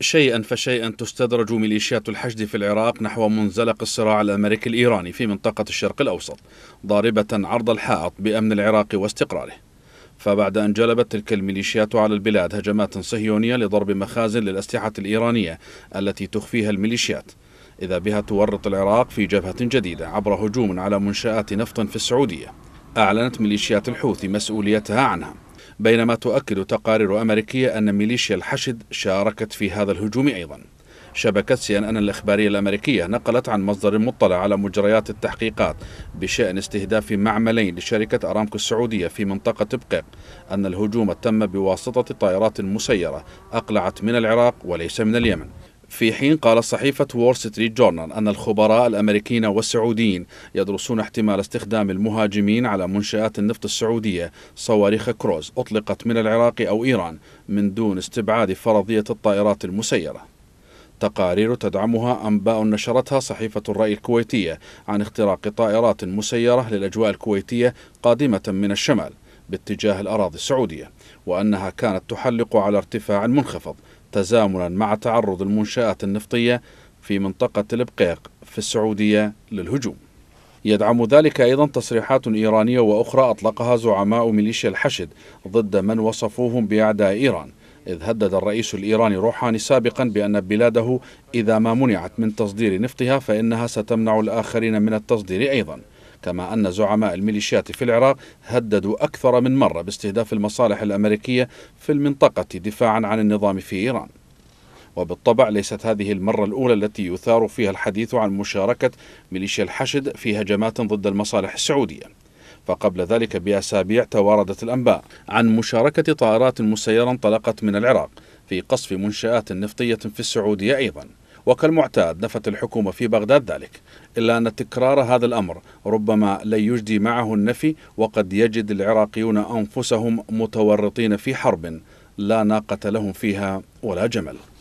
شيئا فشيئا تستدرج ميليشيات الحشد في العراق نحو منزلق الصراع الامريكي الايراني في منطقه الشرق الاوسط ضاربه عرض الحائط بامن العراق واستقراره فبعد أن جلبت تلك الميليشيات على البلاد هجمات صهيونية لضرب مخازن للأسلحة الإيرانية التي تخفيها الميليشيات إذا بها تورط العراق في جبهة جديدة عبر هجوم على منشآت نفط في السعودية أعلنت ميليشيات الحوثي مسؤوليتها عنها بينما تؤكد تقارير أمريكية أن ميليشيا الحشد شاركت في هذا الهجوم أيضا شبكة سي ان ان الإخبارية الأمريكية نقلت عن مصدر مطلع على مجريات التحقيقات بشأن استهداف معملين لشركة أرامكو السعودية في منطقة بقيق أن الهجوم تم بواسطة طائرات مسيرة أقلعت من العراق وليس من اليمن في حين قال صحيفة وول ستريت جورنال أن الخبراء الأمريكيين والسعوديين يدرسون احتمال استخدام المهاجمين على منشآت النفط السعودية صواريخ كروز أطلقت من العراق أو إيران من دون استبعاد فرضية الطائرات المسيرة تقارير تدعمها أنباء نشرتها صحيفة الرأي الكويتية عن اختراق طائرات مسيرة للأجواء الكويتية قادمة من الشمال باتجاه الأراضي السعودية وأنها كانت تحلق على ارتفاع منخفض تزامنا مع تعرض المنشآت النفطية في منطقة البقيق في السعودية للهجوم يدعم ذلك أيضا تصريحات إيرانية وأخرى أطلقها زعماء ميليشيا الحشد ضد من وصفوهم بأعداء إيران إذ هدد الرئيس الإيراني روحاني سابقا بأن بلاده إذا ما منعت من تصدير نفطها فإنها ستمنع الآخرين من التصدير أيضا كما أن زعماء الميليشيات في العراق هددوا أكثر من مرة باستهداف المصالح الأمريكية في المنطقة دفاعا عن النظام في إيران وبالطبع ليست هذه المرة الأولى التي يثار فيها الحديث عن مشاركة ميليشيا الحشد في هجمات ضد المصالح السعودية فقبل ذلك بأسابيع تواردت الأنباء عن مشاركة طائرات مسيرة انطلقت من العراق في قصف منشآت نفطية في السعودية أيضاً وكالمعتاد نفت الحكومة في بغداد ذلك إلا أن تكرار هذا الأمر ربما لن يجدي معه النفي وقد يجد العراقيون أنفسهم متورطين في حرب لا ناقة لهم فيها ولا جمل